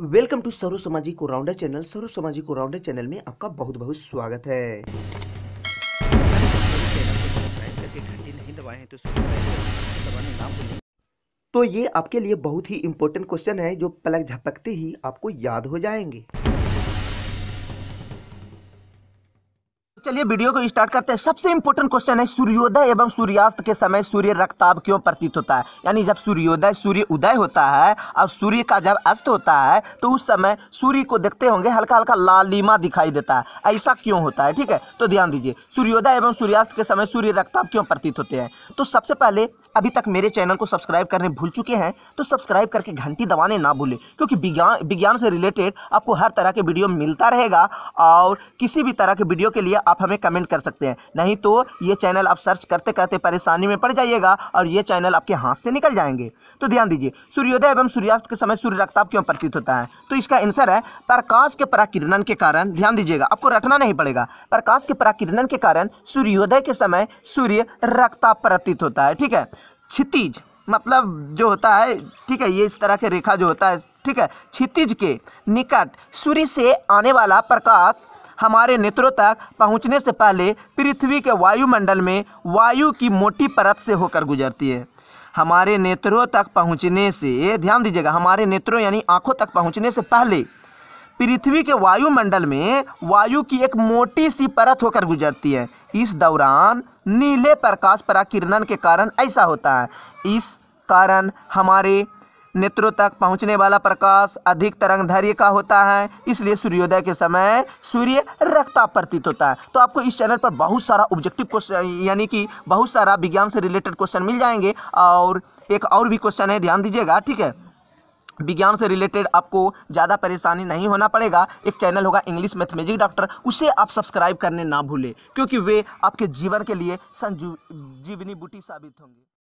welcome to सरो समाजी को राउंडर चैनल सरो समाजी को राउंडर चैनल में आपका बहुत बहुत स्वागत है तो ये आपके लिए बहुत ही इंपॉर्टेंट क्वेश्चन है जो पलक झपकते ही आपको याद हो जाएंगे चलिए वीडियो को स्टार्ट करते हैं सबसे इंपॉर्टेंट क्वेश्चन है सूर्योदय एवं सूर्यास्त के समय सूर्य रक्ताब क्यों प्रतीत होता है यानी जब सूर्योदय सूर्य उदय होता है और सूर्य का जब अस्त होता है तो उस समय सूर्य को देखते होंगे हल्का हल्का लालिमा दिखाई देता है ऐसा क्यों होता है ठीक है तो ध्यान दीजिए सूर्योदय एवं सूर्यास्त के समय सूर्य रक्ताब क्यों प्रतीत होते हैं तो सबसे पहले अभी तक मेरे चैनल को सब्सक्राइब करने भूल चुके हैं तो सब्सक्राइब करके घंटी दबाने ना भूलें क्योंकि विज्ञान विज्ञान से रिलेटेड आपको हर तरह के वीडियो मिलता रहेगा और किसी भी तरह के वीडियो के लिए आप हमें कमेंट कर सकते हैं नहीं तो ये चैनल आप सर्च करते करते परेशानी में पड़ जाइएगा और ये चैनल आपके हाथ से निकल जाएंगे तो ध्यान दीजिए सूर्योदय एवं सूर्यास्त के समय सूर्य रक्ताप क्यों प्रतीत होता है तो इसका आंसर है प्रकाश के पराकिरणन के कारण ध्यान दीजिएगा आपको रटना नहीं पड़ेगा प्रकाश के पराकिरणन के कारण सूर्योदय के समय सूर्य रक्ताप प्रतीत होता है ठीक है क्षितिज मतलब जो होता है ठीक है ये इस तरह के रेखा जो होता है ठीक है क्षितिज के निकट सूर्य से आने वाला प्रकाश हमारे नेत्रों तक पहुंचने से पहले पृथ्वी के वायुमंडल में वायु की मोटी परत से होकर गुजरती है हमारे नेत्रों तक पहुंचने से ध्यान दीजिएगा हमारे नेत्रों यानी आँखों तक पहुंचने से पहले पृथ्वी के वायुमंडल में वायु की एक मोटी सी परत होकर गुजरती है इस दौरान नीले प्रकाश पराकिरणन के कारण ऐसा होता है इस कारण हमारे नेत्रों तक पहुंचने वाला प्रकाश अधिक तरंग धैर्य का होता है इसलिए सूर्योदय के समय सूर्य रक्ता प्रतीत होता है तो आपको इस चैनल पर बहुत सारा ऑब्जेक्टिव क्वेश्चन यानी कि बहुत सारा विज्ञान से रिलेटेड क्वेश्चन मिल जाएंगे और एक और भी क्वेश्चन है ध्यान दीजिएगा ठीक है विज्ञान से रिलेटेड आपको ज़्यादा परेशानी नहीं होना पड़ेगा एक चैनल होगा इंग्लिश मैथमेटिक डॉक्टर उसे आप सब्सक्राइब करने ना भूलें क्योंकि वे आपके जीवन के लिए संजीवनी बूटी साबित होंगे